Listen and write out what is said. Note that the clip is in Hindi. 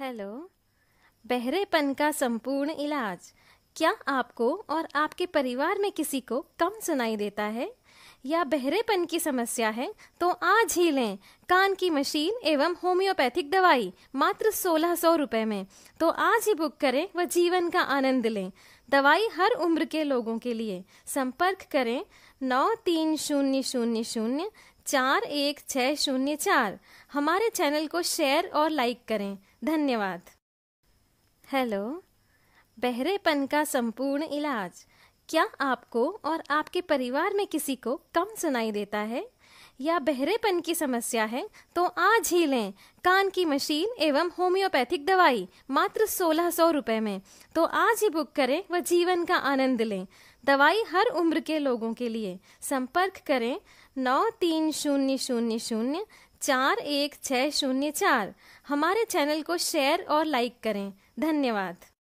हेलो बहरेपन का संपूर्ण इलाज क्या आपको और आपके परिवार में किसी को कम सुनाई देता है या बहरेपन की समस्या है तो आज ही लें कान की मशीन एवं होम्योपैथिक दवाई मात्र सोलह सौ रुपये में तो आज ही बुक करें व जीवन का आनंद लें दवाई हर उम्र के लोगों के लिए संपर्क करें नौ तीन शून्य शून्य शून्य चार एक छः शून्य चार हमारे चैनल को शेयर और लाइक करें धन्यवाद हेलो बहरेपन का संपूर्ण इलाज क्या आपको और आपके परिवार में किसी को कम सुनाई देता है या बहरेपन की समस्या है तो आज ही लें कान की मशीन एवं होम्योपैथिक दवाई मात्र सोलह सौ रुपए में तो आज ही बुक करें व जीवन का आनंद लें दवाई हर उम्र के लोगों के लिए संपर्क करें नौ तीन शून्य शून्य शून्य चार एक छ शून्य चार हमारे चैनल को शेयर और लाइक करें धन्यवाद